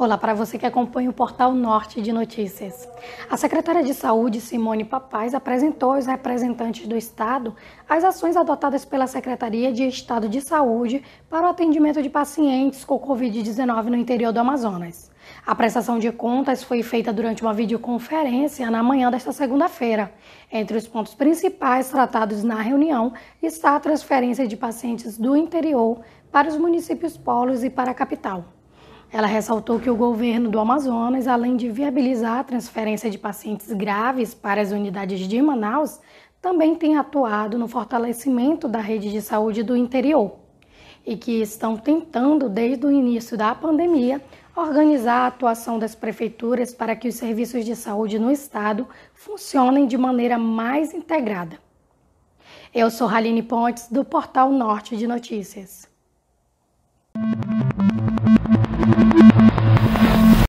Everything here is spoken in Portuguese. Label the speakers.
Speaker 1: Olá para você que acompanha o Portal Norte de Notícias. A secretária de Saúde, Simone Papaz, apresentou aos representantes do Estado as ações adotadas pela Secretaria de Estado de Saúde para o atendimento de pacientes com Covid-19 no interior do Amazonas. A prestação de contas foi feita durante uma videoconferência na manhã desta segunda-feira. Entre os pontos principais tratados na reunião está a transferência de pacientes do interior para os municípios polos e para a capital. Ela ressaltou que o governo do Amazonas, além de viabilizar a transferência de pacientes graves para as unidades de Manaus, também tem atuado no fortalecimento da rede de saúde do interior e que estão tentando, desde o início da pandemia, organizar a atuação das prefeituras para que os serviços de saúde no estado funcionem de maneira mais integrada. Eu sou Raline Pontes, do Portal Norte de Notícias.